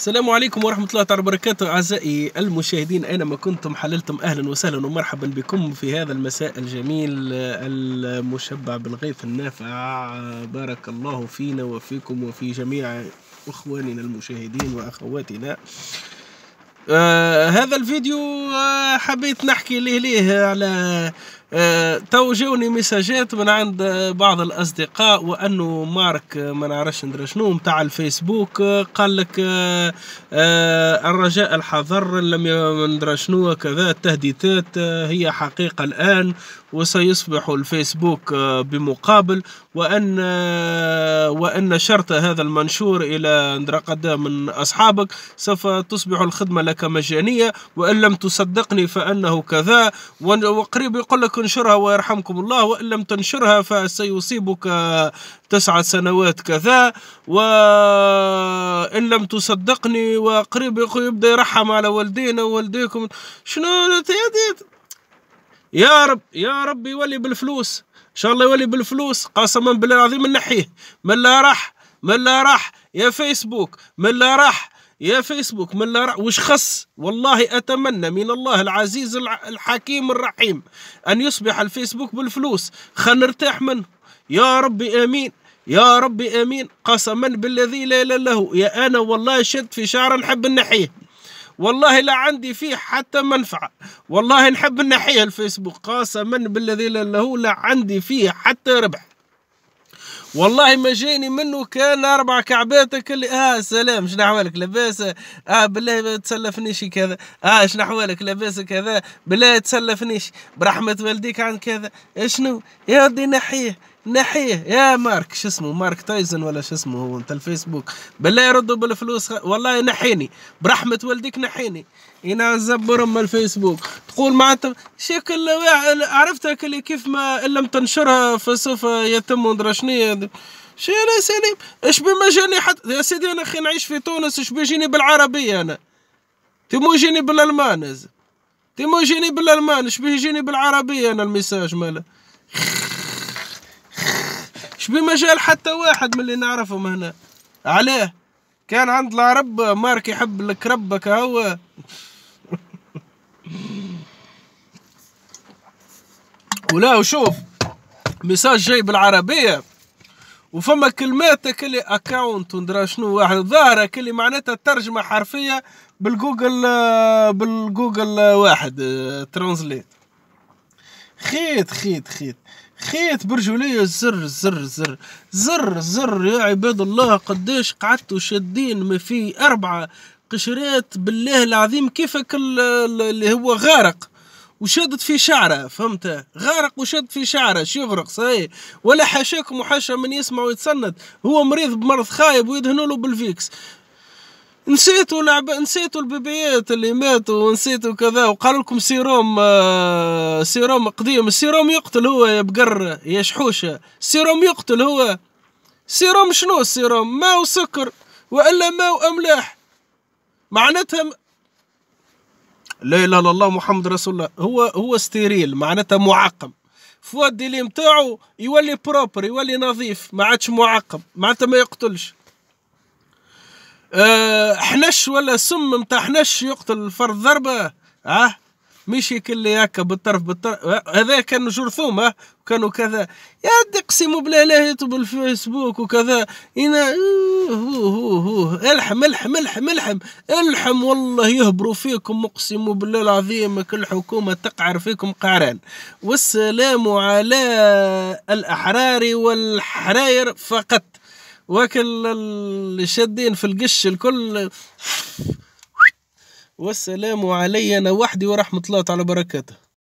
السلام عليكم ورحمة الله تعالى وبركاته أعزائي المشاهدين أينما كنتم حللتم أهلا وسهلا ومرحبا بكم في هذا المساء الجميل المشبع بالغيث النافع بارك الله فينا وفيكم وفي جميع إخواننا المشاهدين وأخواتنا آه هذا الفيديو آه حبيت نحكي ليه ليه على آه، تو جاوني ميساجات من عند آه، بعض الاصدقاء وانه مارك آه، ما نعرفش ندرا شنو نتاع الفيسبوك قال لك الرجاء الحذر لم ندرا شنو كذا التهديدات هي حقيقه الان وسيصبح الفيسبوك بمقابل وان وان شرط هذا المنشور الى ندرا من اصحابك سوف تصبح الخدمه لك مجانيه وان لم تصدقني فانه كذا وقريب يقول لك تنشرها ويرحمكم الله وإن لم تنشرها فسيصيبك تسعة سنوات كذا وإن لم تصدقني وقريب يبدأ يرحم على والدينا ووالديكم شنو يا رب يا رب يولي بالفلوس ان شاء الله يولي بالفلوس قسما بالله العظيم نحيه من لا راح من لا راح يا فيسبوك من لا راح يا فيسبوك من لا وش خص والله أتمنى من الله العزيز الحكيم الرحيم أن يصبح الفيسبوك بالفلوس خلينا نرتاح منه يا ربي آمين يا ربي آمين قسما بالذي لا إله له يا أنا والله شد في شعر نحب نحيه والله لا عندي فيه حتى منفعة والله نحب نحيه الفيسبوك قسما بالذي لا له لا عندي فيه حتى ربح والله ما جاني منه كان اربع كعبات كل اه سلام شنو احوالك لاباس اه بالله ما تسلفنيش كذا اه شنو احوالك لاباس كذا بالله تسلفنيش برحمه والديك عن كذا شنو يا ودي نحيه نحيه يا مارك شو اسمه مارك تايزن ولا شو اسمه هو انت الفيسبوك بالله يردوا بالفلوس والله نحيني برحمه والديك نحيني هنا زبر ام الفيسبوك تقول معناتها شكل عرفتك اللي كيف ما ان لم تنشرها فسوف يتم مدري شنو شنو يا سليم يعني؟ اش بما جاني حتى يا سيدي انا اخي نعيش في تونس اش بيجيني بالعربيه انا تمو يجيني بالالمان تمو يجيني بالالمان اش بيجيني بالعربيه انا الميساج ماله مش بمجال حتى واحد من اللي نعرفهم هنا علاه كان عند العرب مارك يحب ربك هو ولا وشوف ميساج جاي بالعربية وفما كلمات كلي اكاونت وندرا شنو واحد ظاهرة كلي معناتها ترجمة حرفية بالجوجل بالجوجل واحد آه، ترانزليت خيط خيط خيط خيط برجولية زر زر زر زر زر يا عباد الله قديش قعدتوا شادين ما في أربعة قشرات بالله العظيم كيفك اللي هو غارق وشدت في شعره فهمت غارق وشد في شعره شو يغرق صحيح ولا حاشاكم وحاشا من يسمع ويتسند هو مريض بمرض خايب ويدهنوا له بالفيكس نسيتوا لعب نسيتوا البيبيات اللي ماتوا ونسيتوا كذا وقال لكم سيروم آه، سيروم قديم السيروم يقتل هو يا بقر يا شحوشه السيروم يقتل هو سيروم شنو السيروم ماء وسكر والا ماء واملاح معناتها لا اله الا الله محمد رسول الله هو هو ستيريل معناتها معقم فوا الديلي نتاعو يولي بروبر يولي نظيف ما عادش معقم معناتها ما يقتلش أه حنش ولا سم نتاع حنش يقتل الفرد ضربه اه مش كل هكا بالطرف بالطرف آه، هذا كانوا جرثومة آه؟ كانوا كذا يا تقسموا بالله بالفيسبوك وكذا هنا هو هو هو الحم الحم الحم الحم الحم والله يهبروا فيكم اقسموا بالله العظيم كل حكومة تقعر فيكم قعران والسلام على الاحرار والحراير فقط واكل شادين في القش الكل والسلام علي انا وحدي ورحمه الله تعالى وبركاته